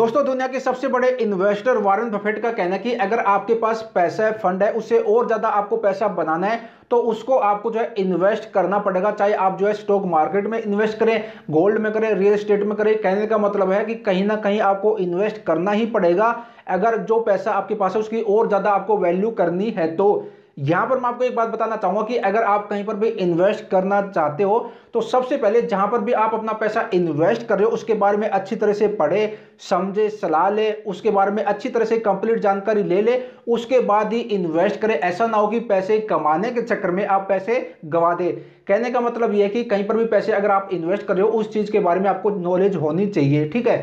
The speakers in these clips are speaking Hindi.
दोस्तों दुनिया के सबसे बड़े इन्वेस्टर वारन बफेट का कहना है कि अगर आपके पास पैसा है फंड है उसे और ज़्यादा आपको पैसा बनाना है तो उसको आपको जो है इन्वेस्ट करना पड़ेगा चाहे आप जो है स्टॉक मार्केट में इन्वेस्ट करें गोल्ड में करें रियल एस्टेट में करें कहने का मतलब है कि कहीं ना कहीं आपको इन्वेस्ट करना ही पड़ेगा अगर जो पैसा आपके पास है उसकी और ज़्यादा आपको वैल्यू करनी है तो यहां पर मैं आपको एक बात बताना चाहूंगा कि अगर आप कहीं पर भी इन्वेस्ट करना चाहते हो तो सबसे पहले जहां पर भी आप अपना पैसा इन्वेस्ट कर रहे हो उसके बारे में अच्छी तरह से पढ़े समझे सलाह ले उसके बारे में अच्छी तरह से कंप्लीट जानकारी ले ले उसके बाद ही इन्वेस्ट करें ऐसा ना हो कि पैसे कमाने के चक्कर में आप पैसे गवा दे कहने का मतलब यह कि कहीं पर भी पैसे अगर आप इन्वेस्ट कर रहे हो उस चीज के बारे में आपको नॉलेज होनी चाहिए ठीक है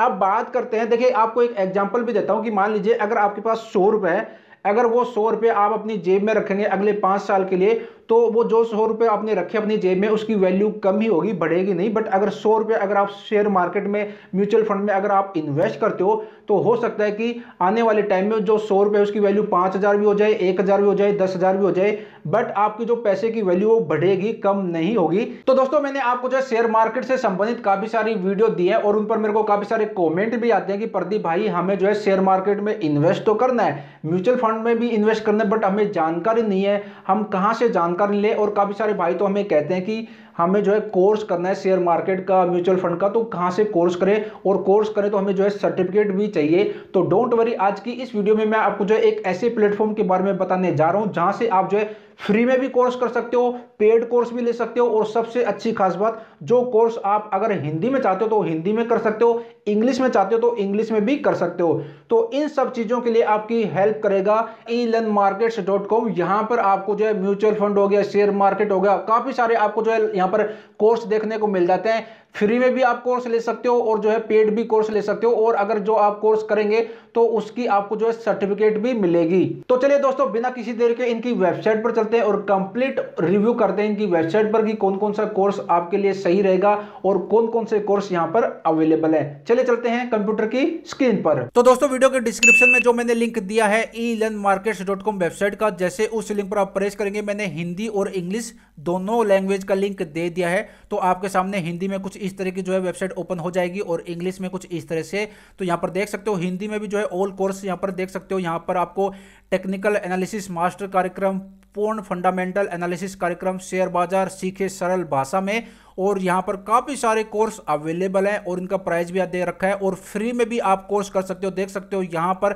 अब बात करते हैं देखिए आपको एक एग्जाम्पल भी देता हूं कि मान लीजिए अगर आपके पास सौ रुपए है अगर वो सौ रुपये आप अपनी जेब में रखेंगे अगले पाँच साल के लिए तो वो जो सौ रुपये आपने रखे अपनी जेब में उसकी वैल्यू कम ही होगी बढ़ेगी नहीं बट अगर सौ रुपये अगर आप शेयर मार्केट में म्यूचुअल फंड में अगर आप इन्वेस्ट करते हो तो हो सकता है कि आने वाले टाइम में जो सौ रुपये उसकी वैल्यू पाँच हज़ार भी हो जाए एक हज़ार भी हो जाए दस हज़ार भी हो जाए बट आपकी जो पैसे की वैल्यू वो बढ़ेगी कम नहीं होगी तो दोस्तों मैंने आपको जो है शेयर मार्केट से संबंधित काफ़ी सारी वीडियो दी है और उन पर मेरे को काफ़ी सारे कॉमेंट भी आते हैं कि प्रदीप भाई हमें जो है शेयर मार्केट में इन्वेस्ट तो करना है म्यूचुअल फंड में भी इन्वेस्ट करना है बट हमें जानकारी नहीं है हम कहाँ से जानकारी जानकारी लें और काफ़ी सारे भाई तो हमें कहते हैं कि हमें जो है कोर्स करना है शेयर मार्केट का म्यूचुअल फंड का तो कहाँ से कोर्स करें और कोर्स करें तो हमें जो है सर्टिफिकेट भी चाहिए तो डोंट वरी आज की इस वीडियो में मैं आपको जो है एक ऐसे प्लेटफॉर्म के बारे में बताने जा रहा हूँ जहाँ से आप जो है फ्री में भी कोर्स कर सकते हो पेड कोर्स भी ले सकते हो और सबसे अच्छी खास बात जो कोर्स आप अगर हिंदी में चाहते हो तो हिंदी में कर सकते हो इंग्लिश में चाहते हो तो इंग्लिश में भी कर सकते हो तो इन सब चीज़ों के लिए आपकी हेल्प करेगा e learn markets dot com यहाँ पर आपको जो है म्यूचुअल फंड हो गया शेयर मार्केट हो गया काफ़ी सारे आपको जो है यहाँ पर कोर्स देखने को मिल जाते हैं फ्री में भी आप कोर्स ले सकते हो और जो है पेड भी कोर्स ले सकते हो और अगर जो आप कोर्स करेंगे तो उसकी आपको जो है सर्टिफिकेट भी मिलेगी तो चलिए दोस्तों बिना किसी देर के इनकी वेबसाइट पर चलते हैं और कंप्लीट रिव्यू करते हैं इनकी वेबसाइट पर कि कौन कौन सा कोर्स आपके लिए सही रहेगा और कौन कौन से कोर्स यहाँ पर अवेलेबल है चले चलते हैं कंप्यूटर की स्क्रीन पर तो दोस्तों वीडियो के डिस्क्रिप्शन में जो मैंने लिंक दिया है e learn dot com website का जैसे उस लिंक पर आप प्रेस करेंगे मैंने हिंदी और इंग्लिश दोनों लैंग्वेज का लिंक दे दिया है तो आपके सामने हिंदी में कुछ इस तरह की जो है वेबसाइट ओपन हो जाएगी और इंग्लिश में कुछ इस तरह से तो यहाँ पर देख सकते हो हिंदी में भी जो है ऑल कोर्स यहाँ पर देख सकते हो यहाँ पर आपको टेक्निकल एनालिसिस मास्टर कार्यक्रम पूर्ण फंडामेंटल एनालिसिस कार्यक्रम शेयर बाजार सीखे सरल भाषा में और यहाँ पर काफ़ी सारे कोर्स अवेलेबल हैं और इनका प्राइस भी दे रखा है और फ्री में भी आप कोर्स कर सकते हो देख सकते हो यहाँ पर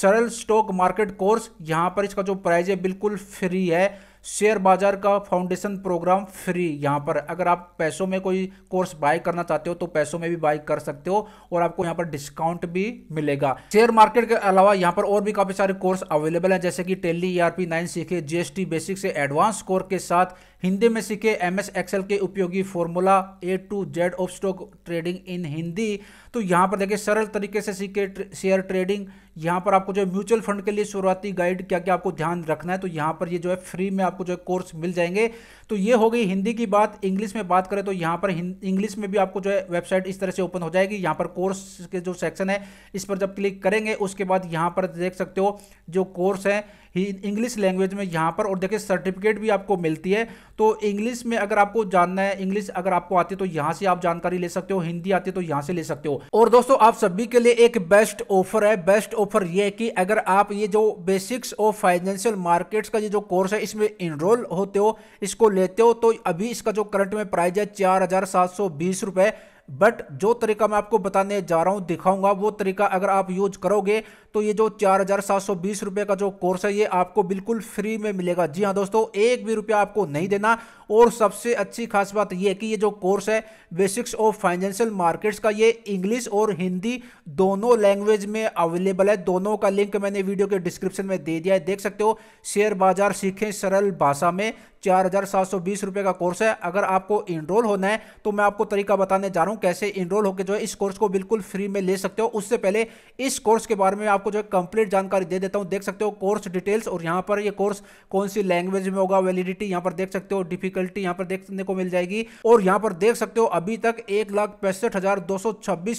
सरल स्टॉक मार्केट कोर्स यहाँ पर इसका जो प्राइस है बिल्कुल फ्री है शेयर बाजार का फाउंडेशन प्रोग्राम फ्री यहाँ पर अगर आप पैसों में कोई कोर्स बाय करना चाहते हो तो पैसों में भी बाय कर सकते हो और आपको यहाँ पर डिस्काउंट भी मिलेगा शेयर मार्केट के अलावा यहाँ पर और भी काफ़ी सारे कोर्स अवेलेबल हैं जैसे कि Tally E R P nine सीखे जीएसटी बेसिक से एडवांस कोर्स के साथ हिंदी में सीखे एम एस एक्सएल के उपयोगी formula A to Z of stock trading in Hindi तो यहाँ पर देखिए सरल तरीके से सीखे शेयर ट्रेडिंग यहाँ पर आपको जो है म्यूचुअल फंड के लिए शुरुआती गाइड क्या क्या आपको ध्यान रखना है तो यहाँ पर ये जो है फ्री में आपको जो है कोर्स मिल जाएंगे तो ये हो गई हिंदी की बात इंग्लिश में बात करें तो यहाँ पर इंग्लिश में भी आपको जो है वेबसाइट इस तरह से ओपन हो जाएगी यहाँ पर कोर्स के जो सेक्शन है इस पर जब क्लिक करेंगे उसके बाद यहाँ पर देख सकते हो जो कोर्स है इंग्लिश लैंग्वेज में यहाँ पर और देखिए सर्टिफिकेट भी आपको मिलती है तो इंग्लिश में अगर आपको जानना है इंग्लिश अगर आपको आती है तो यहाँ से आप जानकारी ले सकते हो हिंदी आती है तो यहाँ से ले सकते हो और दोस्तों आप सभी के लिए एक बेस्ट ऑफर है बेस्ट ऑफर ये है कि अगर आप ये जो बेसिक्स ऑफ फाइनेंशियल मार्केट्स का ये जो कोर्स है इसमें इनरोल होते हो इसको लेते हो तो अभी इसका जो करंट में प्राइस है चार हजार सात सौ बीस रुपए बट जो तरीका मैं आपको बताने जा रहा हूँ दिखाऊंगा वो तरीका अगर आप यूज करोगे तो ये जो चार हजार सात सौ बीस रुपए का जो कोर्स है ये आपको बिल्कुल फ्री में मिलेगा जी हाँ दोस्तों एक भी रुपया आपको नहीं देना और सबसे अच्छी खास बात यह है कि ये जो कोर्स है बेसिक्स ऑफ फाइनेंशियल मार्केट्स का ये इंग्लिश और हिंदी दोनों लैंग्वेज में अवेलेबल है दोनों का लिंक मैंने वीडियो के डिस्क्रिप्शन में दे दिया है देख सकते हो शेयर बाजार सीखें सरल भाषा में चार हजार सात सौ बीस रुपए का कोर्स है अगर आपको इनरोल होना है तो मैं आपको तरीका बताने जा रहा हूँ हूं कैसे इनरोल होकर जो है इस कोर्स को बिल्कुल फ्री में ले सकते हो उससे पहले इस कोर्स के बारे में आपको जो है कंप्लीट जानकारी दे देता हूं देख सकते हो कोर्स डिटेल्स और यहां पर ये कोर्स कौन सी लैंग्वेज में होगा वैलिडिटी यहां पर देख सकते हो डिफिकल्टी यहां पर देखने को मिल जाएगी और यहां पर देख सकते हो अभी तक एक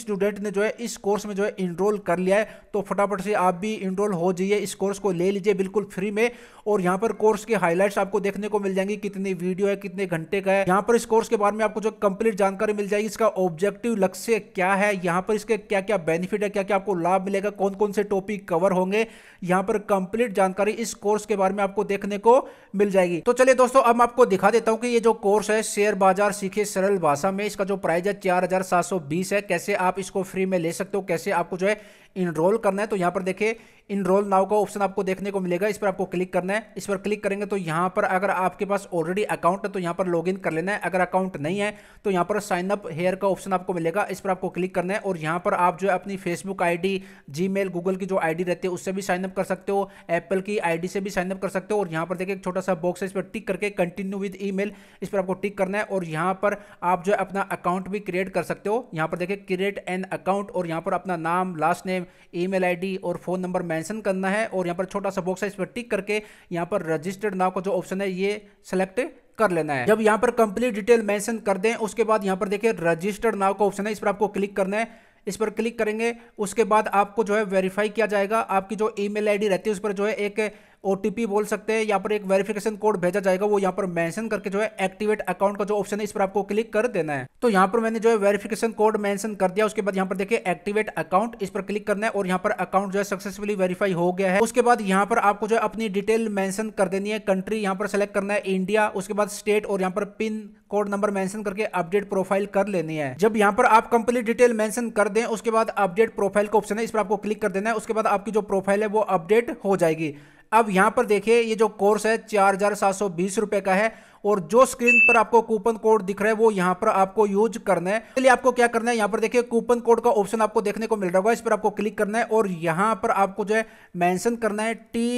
स्टूडेंट ने जो है इस कोर्स में जो है इनरोल कर लिया है तो फटाफट से आप भी इनरोल हो जाइए इस कोर्स को ले लीजिए बिल्कुल फ्री में और यहां पर कोर्स के हाईलाइट आपको देखने को मिल जाएंगे कितनी वीडियो है कितने घंटे का है यहां पर इस कोर्स के बारे में आपको जो कंप्लीट जानकारी मिल जाएगी इसका ऑब्जेक्टिव लक्ष्य क्या है यहाँ पर इसके क्या क्या बेनिफिट है क्या क्या आपको लाभ मिलेगा कौन कौन से टॉपिक कवर होंगे यहाँ पर कंप्लीट जानकारी इस कोर्स के बारे में आपको देखने को मिल जाएगी तो चलिए दोस्तों अब आपको दिखा देता हूँ कि ये जो कोर्स है शेयर बाजार सीखे सरल भाषा में इसका जो प्राइस है चार है कैसे आप इसको फ्री में ले सकते हो कैसे आपको जो है इनरोल करना है तो यहाँ पर देखिए इनरोल नाव का ऑप्शन आपको देखने को मिलेगा इस पर आपको क्लिक करना है इस पर क्लिक करेंगे तो यहाँ पर अगर आपके पास ऑलरेडी अकाउंट है तो यहाँ पर लॉगिन कर लेना है अगर अकाउंट नहीं है तो यहाँ पर साइन अप हेयर का ऑप्शन आपको मिलेगा इस पर आपको क्लिक करना है और यहाँ पर आप जो है अपनी फेसबुक आईडी जीमेल गूगल की जो आईडी रहती है उससे भी साइन अप कर सकते हो एप्पल की आईडी से भी साइन अप कर सकते हो और यहाँ पर देखिए एक छोटा सा बॉक्स है इस पर टिक करके कंटिन्यू विद ई इस पर आपको टिक करना है और यहाँ पर आप जो है अपना अकाउंट भी क्रिएट कर सकते हो यहाँ पर देखिए क्रिएट एन अकाउंट और यहाँ पर अपना नाम last name name email ID और फ़ोन नंबर मेंशन करना है और यहाँ पर छोटा सा बॉक्स है इस पर टिक करके यहाँ पर रजिस्टर्ड नाव का जो ऑप्शन है ये सेलेक्ट कर लेना है जब यहाँ पर कंप्लीट डिटेल मेंशन कर दें उसके बाद यहाँ पर देखिए रजिस्टर्ड नाव का ऑप्शन है इस पर आपको क्लिक करना है इस पर क्लिक करेंगे उसके बाद आपको जो है वेरीफाई किया जाएगा आपकी जो ईमेल आईडी रहती है उस पर जो है एक ओ बोल सकते हैं यहाँ पर एक वेरिफिकेशन कोड भेजा जाएगा वो यहाँ पर मेंशन करके जो है एक्टिवेट अकाउंट का जो ऑप्शन है इस पर आपको क्लिक कर देना है तो यहाँ पर मैंने जो है वेरिफिकेशन कोड मेंशन कर दिया उसके बाद यहाँ पर देखिए एक्टिवेट अकाउंट इस पर क्लिक करना है और यहाँ पर अकाउंट जो है सक्सेसफुली वेरीफाई हो गया है उसके बाद यहाँ पर आपको जो है अपनी डिटेल मेंशन कर देनी है कंट्री यहाँ पर सेलेक्ट करना है इंडिया उसके बाद स्टेट और यहाँ पर पिन कोड नंबर मेंशन करके अपडेट प्रोफाइल कर लेनी है जब यहाँ पर आप कंप्लीट डिटेल मेंशन कर दें उसके बाद अपडेट प्रोफाइल का ऑप्शन है इस पर आपको क्लिक कर देना है उसके बाद आपकी जो प्रोफाइल है वो अपडेट हो जाएगी अब यहां पर देखिए ये जो कोर्स है चार हजार सात सौ बीस रुपए का है और जो स्क्रीन पर आपको कूपन कोड दिख रहा है वो यहां पर आपको यूज करना है इसलिए आपको क्या करना है यहां पर देखिए कूपन कोड का ऑप्शन आपको देखने को मिल रहा होगा इस पर आपको क्लिक करना है और यहां पर आपको जो है मैंसन करना है टी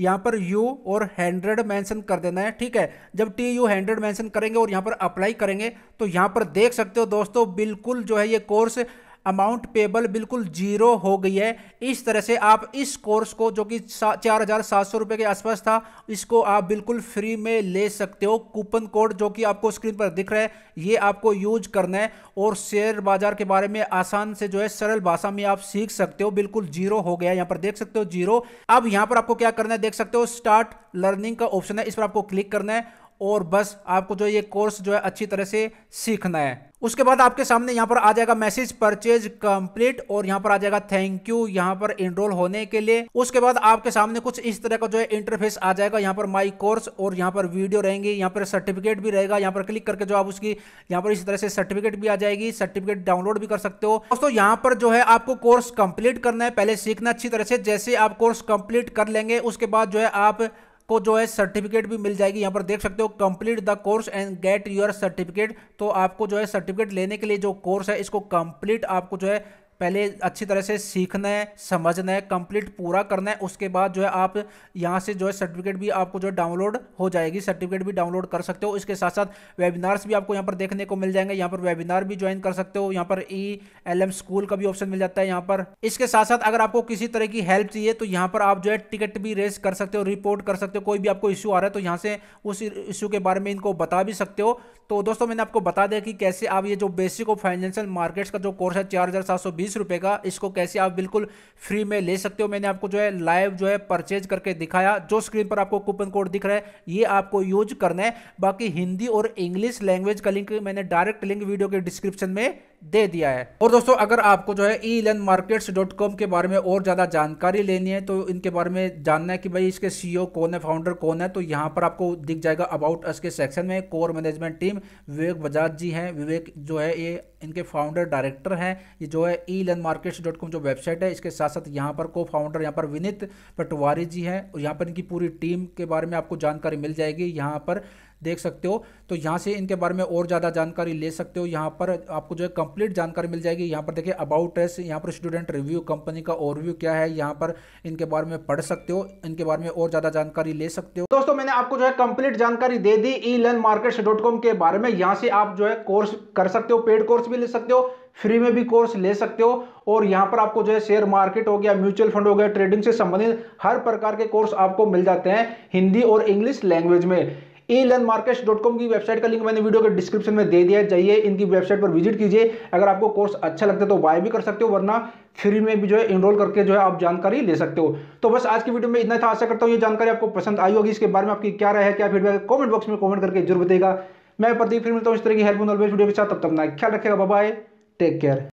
यहां पर यू और हंड्रेड मेंशन कर देना है ठीक है जब टी यू हंड्रेड मेंशन करेंगे और यहां पर अप्लाई करेंगे तो यहां पर देख सकते हो दोस्तों बिल्कुल जो है ये कोर्स अमाउंट पेबल बिल्कुल जीरो हो गई है इस तरह से आप इस कोर्स को जो कि चार हज़ार सात सौ रुपये के आसपास था इसको आप बिल्कुल फ्री में ले सकते हो कूपन कोड जो कि आपको स्क्रीन पर दिख रहा है ये आपको यूज करना है और शेयर बाजार के बारे में आसान से जो है सरल भाषा में आप सीख सकते हो बिल्कुल जीरो हो गया यहाँ पर देख सकते हो जीरो अब यहाँ पर आपको क्या करना है देख सकते हो स्टार्ट लर्निंग का ऑप्शन है इस पर आपको क्लिक करना है और बस आपको जो ये कोर्स जो है अच्छी तरह से सीखना है उसके बाद आपके सामने यहाँ पर आ जाएगा मैसेज परचेज कंप्लीट और यहाँ पर आ जाएगा थैंक यू यहां पर इनरोल होने के लिए उसके बाद आपके सामने कुछ इस तरह का जो है इंटरफेस आ जाएगा यहाँ पर माई कोर्स और यहां पर वीडियो रहेंगे यहाँ पर सर्टिफिकेट भी रहेगा यहां पर क्लिक करके जो आप उसकी यहाँ पर इस तरह से सर्टिफिकेट भी आ जाएगी सर्टिफिकेट डाउनलोड भी कर सकते हो दोस्तों यहां पर जो है आपको कोर्स कंप्लीट करना है पहले सीखना अच्छी तरह से जैसे आप कोर्स कंप्लीट कर लेंगे उसके बाद जो है आप को जो है सर्टिफिकेट भी मिल जाएगी यहाँ पर देख सकते हो complete the course and get your certificate तो आपको जो है सर्टिफिकेट लेने के लिए जो कोर्स है इसको कंप्लीट आपको जो है पहले अच्छी तरह से सीखना है समझना है कंप्लीट पूरा करना है उसके बाद जो है आप यहाँ से जो है सर्टिफिकेट भी आपको जो है डाउनलोड हो जाएगी सर्टिफिकेट भी डाउनलोड कर सकते हो इसके साथ साथ वेबिनार्स भी आपको यहाँ पर देखने को मिल जाएंगे यहाँ पर वेबिनार भी ज्वाइन कर सकते हो यहाँ पर ई एल एम स्कूल का भी ऑप्शन मिल जाता है यहाँ पर इसके साथ साथ अगर आपको किसी तरह की हेल्प चाहिए तो यहाँ पर आप जो है टिकट भी रेस कर सकते हो रिपोर्ट कर सकते हो कोई भी आपको इशू आ रहा है तो यहाँ से उस इशू के बारे में इनको बता भी सकते हो तो दोस्तों मैंने आपको बता दिया कि कैसे आप ये जो बेसिक ऑफ फाइनेंशियल मार्केट्स का जो कोर्स है चार बीस रुपये का इसको कैसे आप बिल्कुल फ्री में ले सकते हो मैंने आपको जो है लाइव जो है परचेज करके दिखाया जो स्क्रीन पर आपको कूपन कोड दिख रहा है ये आपको यूज करना है बाकी हिंदी और इंग्लिश लैंग्वेज का लिंक मैंने डायरेक्ट लिंक वीडियो के डिस्क्रिप्शन में दे दिया है और दोस्तों अगर आपको जो है e learn markets dot com के बारे में और ज़्यादा जानकारी लेनी है तो इनके बारे में जानना है कि भाई इसके सीईओ e कौन है फाउंडर कौन है तो यहाँ पर आपको दिख जाएगा अबाउट अस के सेक्शन में core management team Vivek Bajaj ji हैं विवेक जो है ये इनके फाउंडर डायरेक्टर हैं ये जो है e learn markets dot com जो वेबसाइट है इसके साथ साथ यहाँ पर को फाउंडर यहाँ पर विनित पटवारी जी हैं और यहाँ पर इनकी पूरी टीम के बारे में आपको जानकारी मिल जाएगी यहाँ पर देख सकते हो तो यहाँ से इनके बारे में और ज़्यादा जानकारी ले सकते हो यहाँ पर आपको जो है कंप्लीट जानकारी मिल जाएगी यहाँ पर देखिए अबाउट एस यहाँ पर स्टूडेंट रिव्यू कंपनी का ओवरव्यू क्या है यहाँ पर इनके बारे में पढ़ सकते हो इनके बारे में और ज़्यादा जानकारी ले सकते हो दोस्तों मैंने आपको जो है कंप्लीट जानकारी दे दी e learn markets dot com के बारे में यहाँ से आप जो है कोर्स कर सकते हो पेड कोर्स भी ले सकते हो फ्री में भी कोर्स ले सकते हो और यहाँ पर आपको जो है शेयर मार्केट हो गया म्यूचुअल फंड हो गया ट्रेडिंग से संबंधित हर प्रकार के कोर्स आपको मिल जाते हैं हिंदी और इंग्लिश लैंग्वेज में एलन डॉट कॉम की वेबसाइट का लिंक मैंने वीडियो के डिस्क्रिप्शन में दे दिया है जाइए इनकी वेबसाइट पर विजिट कीजिए अगर आपको कोर्स अच्छा लगता है तो बाय भी कर सकते हो वरना फ्री में भी जो है इनरोल करके जो है आप जानकारी ले सकते हो तो बस आज की वीडियो में इतना था आशा करता हूँ ये जानकारी आपको पसंद आई होगी इसके बारे में आपकी क्या राय है क्या फीडबैक कॉमेंट बॉक्स में कॉमेंट करके जरूर बताएगा मैं प्रदीप फिर मिलता हूँ इस तरह की हेल्पफुल वीडियो के साथ तब तक ना ख्याल रखेगा बाय टेक केयर